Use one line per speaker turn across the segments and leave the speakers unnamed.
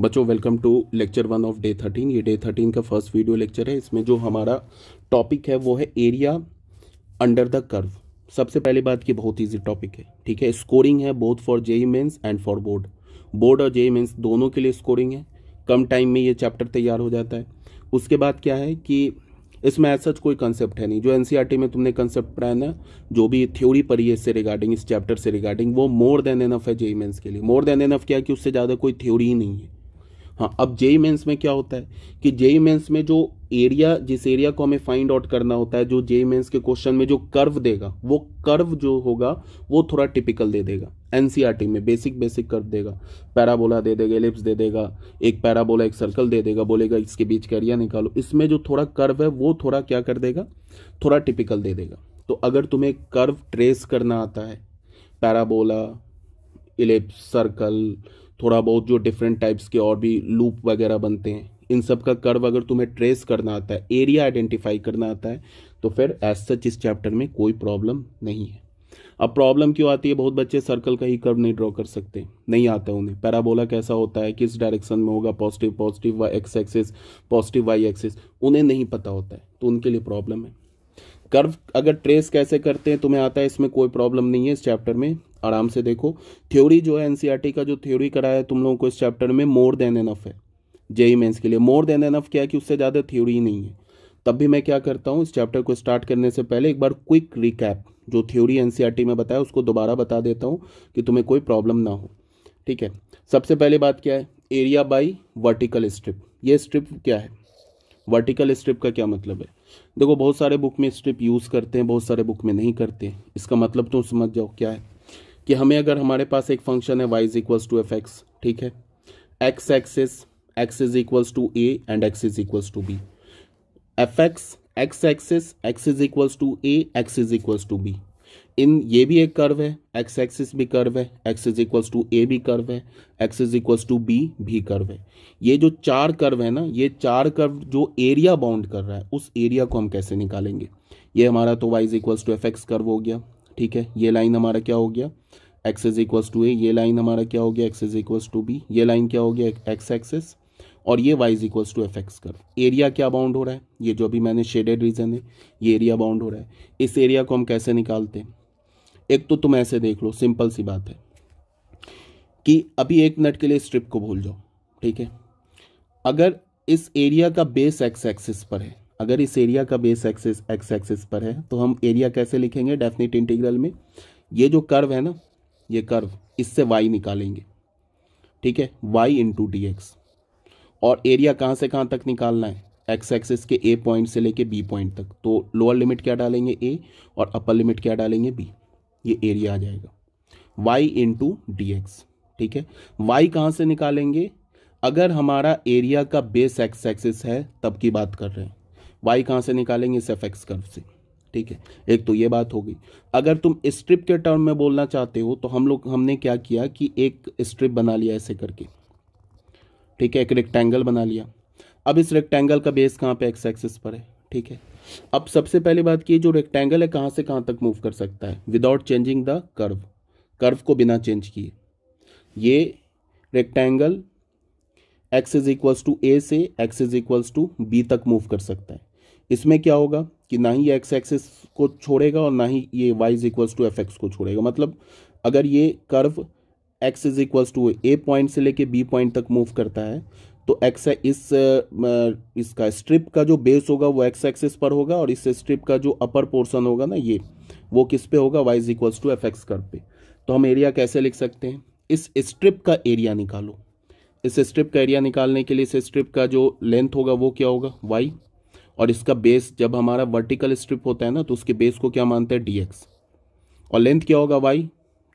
बच्चों welcome to lecture one of day thirteen ये day thirteen का फर्स्ट वीडियो लेक्चर है इसमें जो हमारा टॉपिक है वो है एरिया अंडर द कर्व सबसे पहले बात की बहुत इजी टॉपिक है ठीक है स्कोरिंग है both for JEE mains and for board board और जेई मेन्स दोनों के लिए स्कोरिंग है कम टाइम में ये चैप्टर तैयार हो जाता है उसके बाद क्या है कि इसमें ऐसा सच कोई कंसेप्ट है नहीं जो एनसीईआरटी e में तुमने कंसेप्ट पढ़ाया ना जो भी थ्योरी पढ़ी है इससे रिगार्डिंग इस चैप्टर से रिगार्डिंग वो मोर देन एनफ है जेई मेन्स के लिए मोर देन एनफ क्या कि उससे ज़्यादा कोई थ्योरी ही नहीं है हाँ अब जेई मेंस e e में क्या होता है कि जेई मेंस e में जो एरिया जिस एरिया को हमें फाइंड आउट करना होता है जो जेई मेंस के क्वेश्चन में जो कर्व देगा वो कर्व जो होगा वो थोड़ा टिपिकल दे देगा एनसीईआरटी में बेसिक बेसिक कर्व देगा पैराबोला दे देगा एलिप्स दे देगा एक पैराबोला एक सर्कल दे देगा बोलेगा इसके बीच का एरिया निकालो इसमें जो थोड़ा कर्व है वो थोड़ा क्या कर देगा थोड़ा टिपिकल दे देगा तो अगर तुम्हें कर्व ट्रेस करना आता है पैराबोला इलेप्स सर्कल थोड़ा बहुत जो डिफरेंट टाइप्स के और भी लूप वगैरह बनते हैं इन सब का कर्व अगर तुम्हें ट्रेस करना आता है एरिया आइडेंटिफाई करना आता है तो फिर एज सच इस चैप्टर में कोई प्रॉब्लम नहीं है अब प्रॉब्लम क्यों आती है बहुत बच्चे सर्कल का ही कर्व नहीं ड्रॉ कर सकते नहीं आता उन्हें पैराबोला कैसा होता है किस डायरेक्शन में होगा positive positive y x axis positive y axis उन्हें नहीं पता होता है तो उनके लिए प्रॉब्लम है कर्व अगर ट्रेस कैसे करते हैं तुम्हें आता है इसमें कोई प्रॉब्लम नहीं है इस चैप्टर में आराम से देखो थ्योरी जो है एनसीईआरटी e का जो थ्योरी कराया है तुम लोगों को इस चैप्टर में मोर देन एनफ है जेई मेंस के लिए मोर देन एनफ क्या है कि उससे ज़्यादा थ्योरी नहीं है तब भी मैं क्या करता हूँ इस चैप्टर को स्टार्ट करने से पहले एक बार क्विक रिकैप जो थ्योरी एन e में बताया उसको दोबारा बता देता हूँ कि तुम्हें कोई प्रॉब्लम ना हो ठीक है सबसे पहले बात क्या है एरिया बाई वर्टिकल स्ट्रिप ये स्ट्रिप क्या है वर्टिकल स्ट्रिप का क्या मतलब है देखो बहुत सारे बुक में स्ट्रिप यूज़ करते हैं बहुत सारे बुक में नहीं करते इसका मतलब तो समझ जाओ क्या है कि हमें अगर हमारे पास एक फंक्शन है y is equals to F x ठीक है x axis x is equals to a and x is equals to b f x x axis x is equals to a x is equals to b इन ये भी एक curve है x axis भी curve है x is equals to a भी curve है x is equals to b भी कर्व है ये जो चार कर्व है ना ये चार कर्व जो एरिया बाउंड कर रहा है उस एरिया को हम कैसे निकालेंगे ये हमारा तो y is equals to F x curve हो गया ठीक है ये लाइन हमारा क्या हो गया x is equals to a ये लाइन हमारा क्या हो गया x is equals to b ये लाइन क्या हो गया एक्स एक्सिस और ये Y is equals to F x कर एरिया क्या बाउंड हो रहा है ये जो अभी मैंने शेडेड रीजन है ये एरिया बाउंड हो रहा है इस एरिया को हम कैसे निकालते हैं एक तो तुम ऐसे देख लो सिंपल सी बात है कि अभी एक मिनट के लिए स्ट्रिप को भूल जाओ ठीक है अगर इस एरिया का बेस एक्स एक्सिस पर है अगर इस एरिया का बेस एक्सिस एक्स एक्सिस पर है तो हम एरिया कैसे लिखेंगे डेफिनेट इंटीग्रल में ये जो कर्व है ना ये कर्व इससे वाई निकालेंगे ठीक है वाई इंटू डी एक्स और एरिया कहाँ से कहाँ तक निकालना है एक्स एक्सिस के ए पॉइंट से लेके बी पॉइंट तक तो लोअर लिमिट क्या डालेंगे ए और अपर लिमिट क्या डालेंगे बी ये एरिया आ जाएगा वाई इंटू डी एक्स ठीक है वाई कहाँ से निकालेंगे अगर हमारा एरिया का बेस एक्स एक्सिस है तब की बात कर रहे हैं वाई कहाँ से निकालेंगे इस एफ एक्स कर्व से ठीक है एक तो ये बात हो गई अगर तुम स्ट्रिप के टर्म में बोलना चाहते हो तो हम लोग हमने क्या किया कि एक स्ट्रिप बना लिया ऐसे करके ठीक है एक रेक्टेंगल बना लिया अब इस रेक्टेंगल का बेस कहाँ पे एक्स एक्सिस पर है ठीक है अब सबसे पहली बात की जो रेक्टेंगल है कहाँ से कहाँ तक मूव कर सकता है without changing the curve curve को बिना चेंज किए ये rectangle x is equals to a से x is equals to b तक मूव कर सकता है इसमें क्या होगा कि ना ही एक्स एक्सिस को छोड़ेगा और ना ही ये Y is equals to F x को छोड़ेगा मतलब अगर ये curve x is equals to a point से लेके बी पॉइंट तक मूव करता है तो एक्स है इस इसका स्ट्रिप का जो बेस होगा वो एक्स एक्सिस पर होगा और इस स्ट्रिप का जो अपर पोर्सन होगा ना ये वो किस पे होगा y is equals to F x कर पे तो हम एरिया कैसे लिख सकते हैं इस स्ट्रिप का एरिया निकालो इस स्ट्रिप का एरिया निकालने के लिए इस स्ट्रिप का जो लेंथ होगा वो क्या होगा वाई और इसका बेस जब हमारा वर्टिकल स्ट्रिप होता है ना तो उसके बेस को क्या मानते हैं डी और लेंथ क्या होगा वाई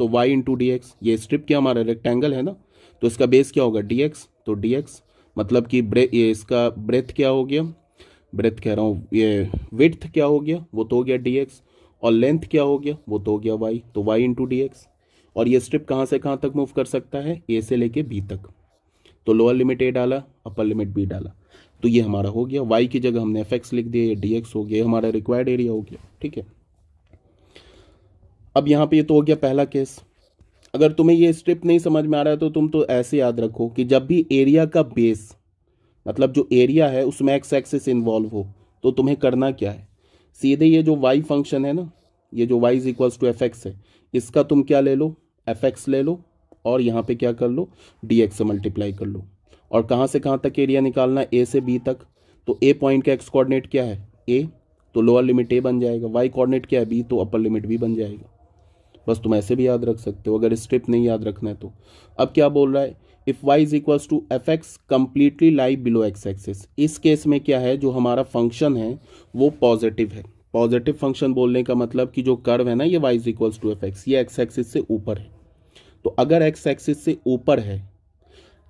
तो वाई इंटू डी एक्स ये स्ट्रिप क्या हमारा रेक्टेंगल है ना तो इसका बेस क्या होगा डी एक्स तो डी एक्स मतलब कि ब्रे ये इसका ब्रेथ क्या हो गया ब्रेथ कह रहा हूँ ये विथ क्या हो गया वो तो हो गया डी एक्स और लेंथ क्या हो गया वो तो हो गया वाई तो वाई इंटू डी एक्स और ये स्ट्रिप कहाँ से कहाँ तक मूव कर सकता है ए से लेके बी तक तो लोअर लिमिट ए डाला अपर लिमिट बी डाला तो ये हमारा हो गया वाई की जगह हमने एफ एक्स लिख दिया ये डी एक्स हो गया हमारा रिक्वायर्ड एरिया हो गया ठीक है अब यहाँ पे ये तो हो गया पहला केस अगर तुम्हें ये स्ट्रिप नहीं समझ में आ रहा है तो तुम तो ऐसे याद रखो कि जब भी एरिया का बेस मतलब जो एरिया है उसमें एक्स एक्सिस इन्वॉल्व हो तो तुम्हें करना क्या है सीधे ये जो वाई फंक्शन है ना ये जो y is equals to F x है इसका तुम क्या ले लो एफ एक्स ले लो और यहाँ पे क्या कर लो डी एक्स से मल्टीप्लाई कर लो और कहाँ से कहाँ तक एरिया निकालना ए से बी तक तो ए पॉइंट का एक्स कोऑर्डिनेट क्या है ए तो लोअर लिमिट ए बन जाएगा वाई कोऑर्डिनेट क्या है बी तो अपर लिमिट भी बन जाएगा बस तुम ऐसे भी याद रख सकते हो अगर स्ट्रिप नहीं याद रखना है तो अब क्या बोल रहा है if y is equals to F x completely live below x axis इस केस में क्या है जो हमारा फंक्शन है वो पॉजिटिव है पॉजिटिव फंक्शन बोलने का मतलब कि जो कर्व है ना ये Y is equals to F x ये एक्स एक्सिस से ऊपर है तो अगर एक्स एक्सिस से ऊपर है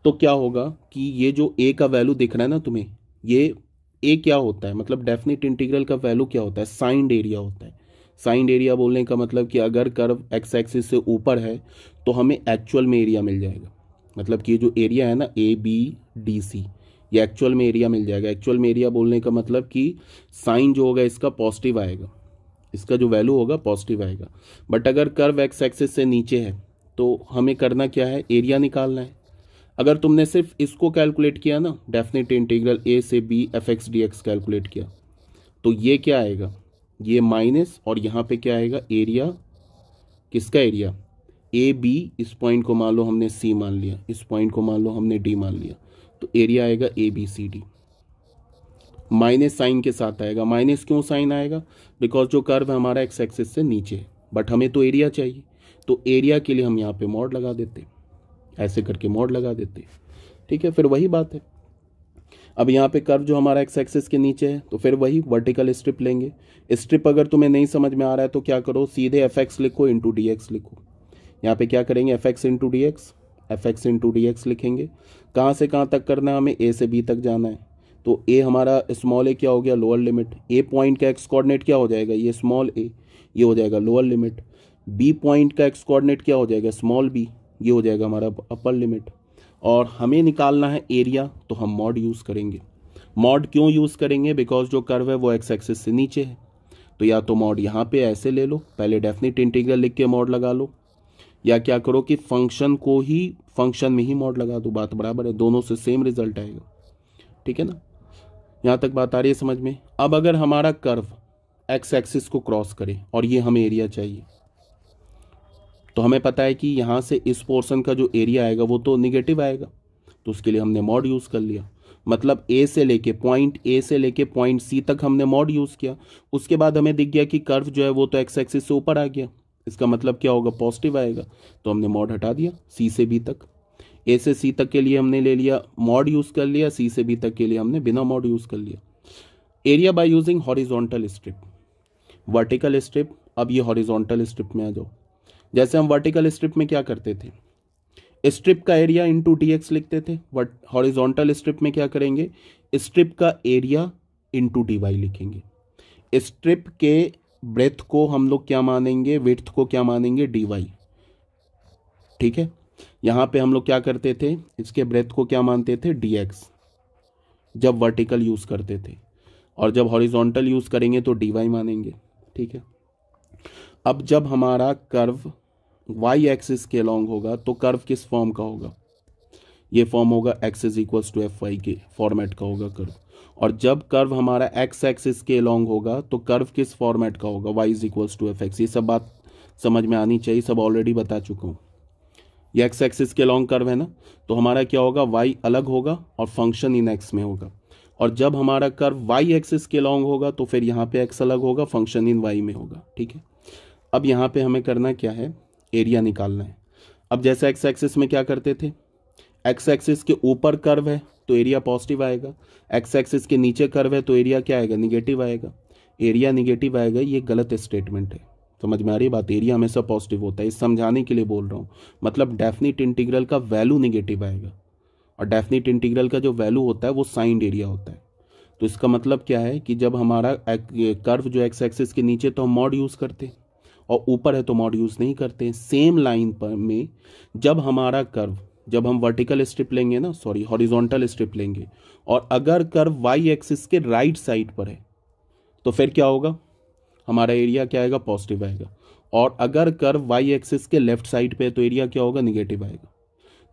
तो क्या होगा कि ये जो ए का वैल्यू दिख रहा है ना तुम्हें ये ए क्या होता है मतलब डेफिनेट इंटीग्रल का वैल्यू क्या होता है साइंड एरिया होता है साइंड एरिया बोलने का मतलब कि अगर कर्व एक्स एक्सिस से ऊपर है तो हमें एक्चुअल में एरिया मिल जाएगा मतलब कि ये जो एरिया है ना ए बी डी सी ये एक्चुअल में एरिया मिल जाएगा एक्चुअल में एरिया बोलने का मतलब कि साइन जो होगा इसका पॉजिटिव आएगा इसका जो वैल्यू होगा पॉजिटिव आएगा बट अगर कर्व एक्स एक्सिस से नीचे है तो हमें करना क्या है एरिया निकालना है अगर तुमने सिर्फ इसको कैलकुलेट किया ना डेफिनेट इंटीग्रल ए से b f x d x calculate किया तो ये क्या आएगा ये माइनस और यहाँ पे क्या आएगा एरिया किसका एरिया ए बी इस पॉइंट को मान लो हमने सी मान लिया इस पॉइंट को मान लो हमने डी मान लिया तो एरिया आएगा A B C D minus sign के साथ आएगा माइनस क्यों साइन आएगा बिकॉज जो कर्व है हमारा एक्स एक्सिस से नीचे है बट हमें तो एरिया चाहिए तो एरिया के लिए हम यहाँ पे मॉड लगा देते ऐसे करके मॉड लगा देते ठीक है फिर वही बात है अब यहाँ पे कर्व जो हमारा एक्स एक्सेस के नीचे है तो फिर वही वर्टिकल स्ट्रिप लेंगे स्ट्रिप अगर तुम्हें नहीं समझ में आ रहा है तो क्या करो सीधे एफ एक्स लिखो इंटू डी एक्स लिखो यहाँ पे क्या करेंगे f x into D x f x into D x लिखेंगे कहाँ से कहाँ तक करना है हमें ए से बी तक जाना है तो ए हमारा स्मॉल ए क्या हो गया लोअर लिमिट ए पॉइंट का एक्स कॉर्डिनेट क्या हो जाएगा ये स्मॉल ए ये हो जाएगा लोअर लिमिट बी पॉइंट का एक्स कॉर्डिनेट क्या हो जाएगा स्मॉल बी ये हो जाएगा हमारा अपर लिमिट और हमें निकालना है एरिया तो हम मॉड यूज़ करेंगे मॉड क्यों यूज़ करेंगे बिकॉज जो कर्व है वो एक्स एक्सिस से नीचे है तो या तो मॉड यहाँ पे ऐसे ले लो पहले डेफिनेट इंटीग्रल लिख के मॉड लगा लो या क्या करो कि फंक्शन को ही फंक्शन में ही मॉड लगा दो बात बराबर है दोनों से सेम रिजल्ट आएगा ठीक है ना यहाँ तक बात आ रही है समझ में अब अगर हमारा कर्व एक्स एक्सिस को क्रॉस करे और ये हमें एरिया चाहिए तो हमें पता है कि यहाँ से इस पोर्सन का जो एरिया आएगा वो तो निगेटिव आएगा तो उसके लिए हमने मॉड यूज़ कर लिया मतलब ए से लेके पॉइंट ए से लेके पॉइंट सी तक हमने मॉड यूज़ किया उसके बाद हमें दिख गया कि कर्व जो है वो तो एक्स एक्सिस से ऊपर आ गया इसका मतलब क्या होगा पॉजिटिव आएगा तो हमने मॉड हटा दिया सी से बी तक ए से सी तक के लिए हमने ले लिया मॉड यूज़ कर लिया सी से बी तक के लिए हमने बिना मॉड यूज़ कर लिया area by using horizontal strip vertical strip अब ये हॉरिजोंटल स्ट्रिप में आ जाओ जैसे हम वर्टिकल स्ट्रिप में क्या करते थे स्ट्रिप का एरिया इंटू डी एक्स लिखते थे वट हॉरिजोंटल स्ट्रिप में क्या करेंगे स्ट्रिप का एरिया इंटू डी वाई लिखेंगे स्ट्रिप के ब्रेथ को हम लोग क्या मानेंगे विथ को क्या मानेंगे डी वाई ठीक है यहाँ पे हम लोग क्या करते थे इसके ब्रेथ को क्या मानते थे डी एक्स जब वर्टिकल यूज़ करते थे और जब हॉरिजोंटल यूज़ करेंगे तो डी वाई मानेंगे ठीक है अब जब हमारा कर्व वाई एक्सिस के अलॉन्ग होगा तो कर्व किस फॉर्म का होगा ये फॉर्म होगा x is equals to f y के फॉर्मेट का होगा कर्व और जब कर्व हमारा एक्स एक्सिस के लॉन्ग होगा तो कर्व किस फॉर्मेट का होगा y is equals to F x ये सब बात समझ में आनी चाहिए सब ऑलरेडी बता चुका हूँ ये एक्स एक्सिस के लॉन्ग कर्व है ना तो हमारा क्या होगा वाई अलग होगा और फंक्शन इन एक्स में होगा और जब हमारा कर्व वाई एक्सिस के लॉन्ग होगा तो फिर यहाँ पे एक्स अलग होगा फंक्शन इन वाई में होगा ठीक है अब यहाँ पे हमें करना क्या है एरिया निकालना है अब जैसे एक्स एक्सिस में क्या करते थे एक्स एक्सिस के ऊपर कर्व है तो एरिया पॉजिटिव आएगा एक्स एक्सिस के नीचे कर्व है तो एरिया क्या आएगा निगेटिव आएगा एरिया निगेटिव आएगा ये गलत स्टेटमेंट है समझ में आ रही बात एरिया हमेशा पॉजिटिव होता है इस समझाने के लिए बोल रहा हूँ मतलब डेफिनिट इंटीग्रल का वैल्यू निगेटिव आएगा और डेफिनिट इंटीग्रल का जो वैल्यू होता है वो साइंड एरिया होता है तो इसका मतलब क्या है कि जब हमारा कर्व जो एक्स एक्सिस के नीचे तो हम मॉड यूज़ करते हैं और ऊपर है तो मॉड यूज़ नहीं करते सेम लाइन पर में जब हमारा कर्व जब हम वर्टिकल स्ट्रिप लेंगे ना सॉरी हॉरिजॉन्टल स्ट्रिप लेंगे और अगर कर्व वाई एक्सिस के राइट साइड पर है तो फिर क्या होगा हमारा एरिया क्या आएगा पॉजिटिव आएगा और अगर कर्व वाई एक्सिस के लेफ्ट साइड पे है तो एरिया क्या होगा निगेटिव आएगा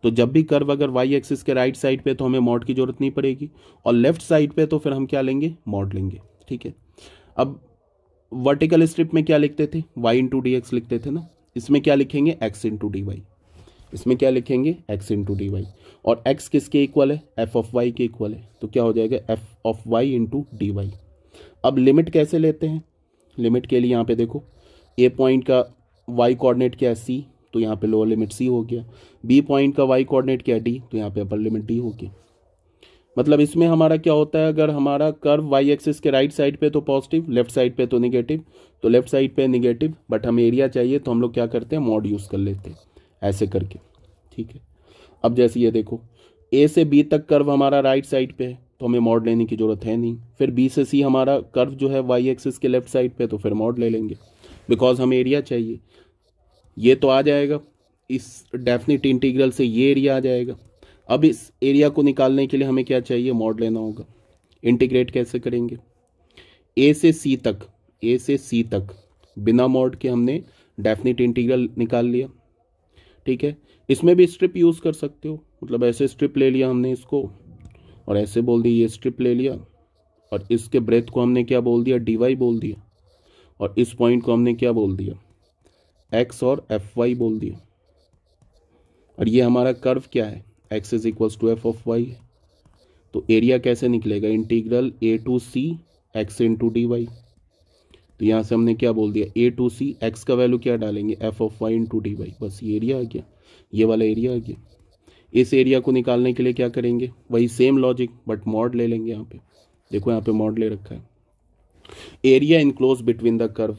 तो जब भी कर्व अगर वाई एक्सिस के राइट साइड पे तो हमें मॉड की जरूरत नहीं पड़ेगी और लेफ्ट साइड पे तो फिर हम क्या लेंगे मॉड लेंगे ठीक है अब वर्टिकल स्ट्रिप में क्या लिखते थे वाई इंटू डी एक्स लिखते थे ना इसमें क्या लिखेंगे एक्स इंटू डी वाई इसमें क्या लिखेंगे एक्स इंटू डी वाई और एक्स किसके इक्वल है एफ ऑफ वाई के इक्वल है तो क्या हो जाएगा f of Y into D y अब लिमिट कैसे लेते हैं लिमिट के लिए यहाँ पे देखो ए पॉइंट का वाई कोऑर्डिनेट क्या है सी तो यहाँ पे लोअर लिमिट सी हो गया बी पॉइंट का वाई कोऑर्डिनेट क्या है डी तो यहाँ पे अपर लिमिट डी हो गया मतलब इसमें हमारा क्या होता है अगर हमारा कर्व वाई एक्सिस के राइट साइड पे तो पॉजिटिव लेफ्ट साइड पे तो निगेटिव तो लेफ्ट साइड पे निगेटिव बट हमें एरिया चाहिए तो हम लोग क्या करते हैं मॉड यूज़ कर लेते हैं ऐसे करके ठीक है अब जैसे ये देखो ए से बी तक कर्व हमारा राइट साइड पे है तो हमें मॉड लेने की ज़रूरत है नहीं फिर बी से सी हमारा कर्व जो है वाई एक्सिस के लेफ्ट साइड पे तो फिर मॉड ले लेंगे बिकॉज हमें एरिया चाहिए ये तो आ जाएगा इस डेफिनेट इंटीग्रल से ये एरिया आ जाएगा अब इस एरिया को निकालने के लिए हमें क्या चाहिए मॉड लेना होगा इंटीग्रेट कैसे करेंगे ए से सी तक ए से सी तक बिना मॉड के हमने डेफिनेट इंटीग्रल निकाल लिया ठीक है इसमें भी स्ट्रिप यूज़ कर सकते हो मतलब ऐसे स्ट्रिप ले लिया हमने इसको और ऐसे बोल दिया ये स्ट्रिप ले लिया और इसके ब्रेथ को हमने क्या बोल दिया डी वाई बोल दिया और इस पॉइंट को हमने क्या बोल दिया एक्स और एफ वाई बोल दिया और ये हमारा कर्व क्या है x is equals to F of Y तो एरिया कैसे निकलेगा integral A to C X into D Y तो यहाँ से हमने क्या बोल दिया ए टू सी एक्स का वैल्यू क्या डालेंगे F of Y into D Y बस ये एरिया आ गया ये वाला एरिया आ गया इस एरिया को निकालने के लिए क्या करेंगे वही सेम लॉजिक बट मॉड ले लेंगे यहाँ पे देखो यहाँ पे मॉड ले रखा है area enclose between the curve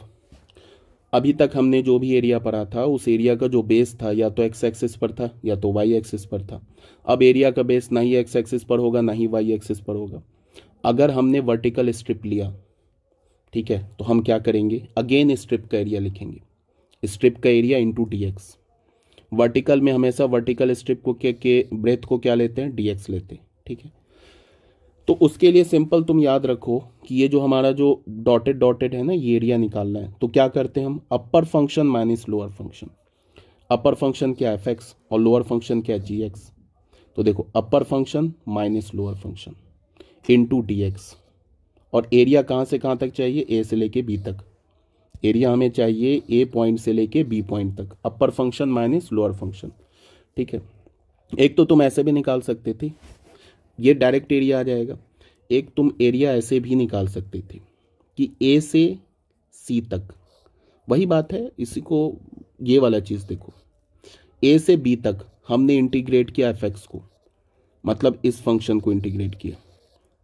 अभी तक हमने जो भी एरिया पढ़ा था उस एरिया का जो बेस था या तो एक्स एक्सिस पर था या तो वाई एक्सिस पर था अब एरिया का बेस ना ही एक्स एक्सिस पर होगा ना ही वाई एक्सिस पर होगा अगर हमने वर्टिकल स्ट्रिप लिया ठीक है तो हम क्या करेंगे अगेन स्ट्रिप का एरिया लिखेंगे स्ट्रिप का area into D X vertical में हमेशा वर्टिकल स्ट्रिप को के, के ब्रेथ को क्या लेते हैं डी एक्स लेते हैं ठीक है तो उसके लिए सिंपल तुम याद रखो कि ये जो हमारा जो डॉटेड डॉटेड है ना ये एरिया निकालना है तो क्या करते हैं हम upper function minus lower function upper function क्या एफ एक्स और लोअर फंक्शन क्या जी एक्स तो देखो upper function minus lower function into D x और एरिया कहाँ से कहाँ तक चाहिए ए से लेके बी तक एरिया हमें चाहिए ए पॉइंट से लेके बी पॉइंट तक upper function minus lower function ठीक है एक तो तुम ऐसे भी निकाल सकते थे ये डायरेक्ट एरिया आ जाएगा एक तुम एरिया ऐसे भी निकाल सकते थे कि ए से सी तक वही बात है इसी को ये वाला चीज़ देखो ए से बी तक हमने इंटीग्रेट किया एफ एक्स को मतलब इस फंक्शन को इंटीग्रेट किया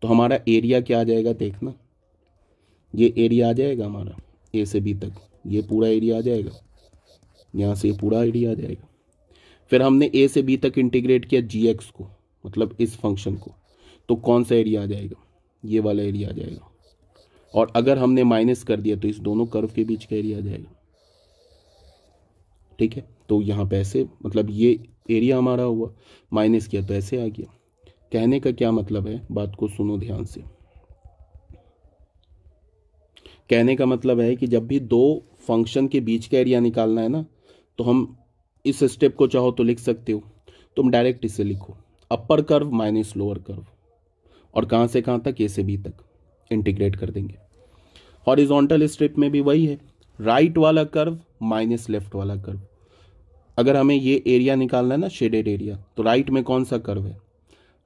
तो हमारा एरिया क्या आ जाएगा देखना ये एरिया आ जाएगा हमारा ए से बी तक ये पूरा एरिया आ जाएगा यहाँ से ये पूरा एरिया आ जाएगा फिर हमने ए से बी तक इंटीग्रेट किया जी एक्स को मतलब इस फंक्शन को तो कौन सा एरिया आ जाएगा ये वाला एरिया आ जाएगा और अगर हमने माइनस कर दिया तो इस दोनों कर्व के बीच का एरिया आ जाएगा ठीक है तो यहाँ पैसे ऐसे मतलब ये एरिया हमारा हुआ माइनस किया तो ऐसे आ गया कहने का क्या मतलब है बात को सुनो ध्यान से कहने का मतलब है कि जब भी दो फंक्शन के बीच का एरिया निकालना है ना तो हम इस स्टेप को चाहो तो लिख सकते हो तुम डायरेक्ट इसे लिखो upper curve minus lower curve और कहाँ से कहाँ तक ए से बी तक इंटीग्रेट कर देंगे हॉरिजॉन्टल स्ट्रिप में भी वही है राइट right वाला कर्व माइनस लेफ्ट वाला कर्व अगर हमें ये एरिया निकालना है ना शेडेड एरिया तो राइट right में कौन सा कर्व है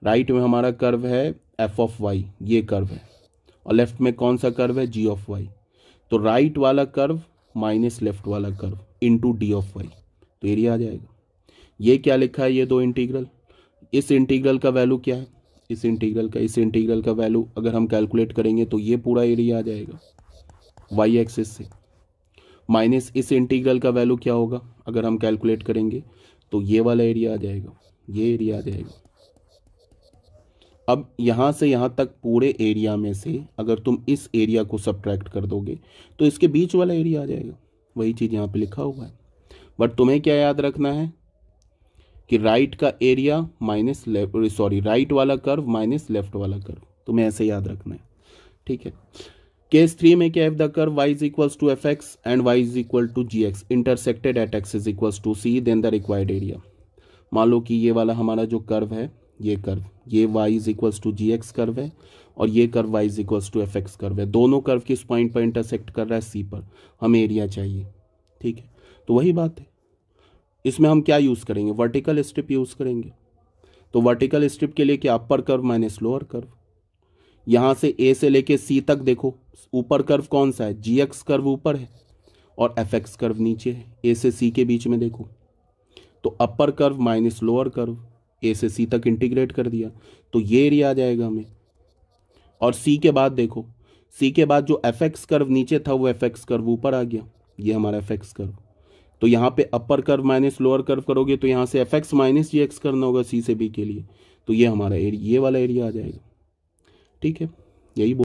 राइट right में हमारा कर्व है एफ ऑफ वाई ये कर्व है और लेफ्ट में कौन सा कर्व है जी ऑफ वाई तो राइट वाला कर्व माइनस लेफ्ट वाला curve into D of Y तो एरिया आ जाएगा ये क्या लिखा है ये दो इंटीग्रल इस इंटीग्रल का वैल्यू क्या है इस इंटीग्रल का इस इंटीग्रल का वैल्यू अगर हम कैलकुलेट करेंगे तो ये पूरा एरिया आ जाएगा वाई एक्सिस से माइनस इस इंटीग्रल का वैल्यू क्या होगा अगर हम कैलकुलेट करेंगे तो ये वाला एरिया आ जाएगा ये एरिया आ जाएगा अब यहाँ से यहाँ तक पूरे एरिया में से अगर तुम इस एरिया को सब्ट्रैक्ट कर दोगे तो इसके बीच वाला एरिया आ जाएगा वही चीज़ यहाँ पे लिखा हुआ है बट तुम्हें क्या याद रखना है कि राइट का area minus left sorry right वाला कर्व माइनस लेफ्ट वाला कर्व तुम्हें तो ऐसे याद रखना है ठीक है केस थ्री में क्या the curve Y is equal to F X and Y is equal to G X intersected at X is equal to C then the required area मान लो कि ये वाला हमारा जो कर्व है ये कर्व ये Y is equal to G X curve है और ये curve Y is equal to F x curve है दोनों कर्व किस पॉइंट पर इंटरसेक्ट कर रहा है सी पर हमें एरिया चाहिए ठीक है तो वही बात है इसमें हम क्या यूज़ करेंगे वर्टिकल स्ट्रिप यूज़ करेंगे तो वर्टिकल स्ट्रिप के लिए क्या upper curve minus lower curve यहाँ से ए से लेके सी तक देखो ऊपर कर्व कौन सा है जी एक्स कर्व ऊपर है और एफ एक्स कर्व नीचे है ए से सी के बीच में देखो तो upper curve minus lower curve A से सी तक इंटीग्रेट कर दिया तो ये एरिया आ जाएगा हमें और सी के बाद देखो सी के बाद जो एफ एक्स कर्व नीचे था वो एफ एक्स कर्व ऊपर आ गया ये हमारा एफ एक्स कर्व तो यहाँ पे upper curve minus lower curve करोगे तो यहाँ से F X minus G X करना होगा सी से बी के लिए तो ये हमारा एरिया ये वाला एरिया आ जाएगा ठीक है यही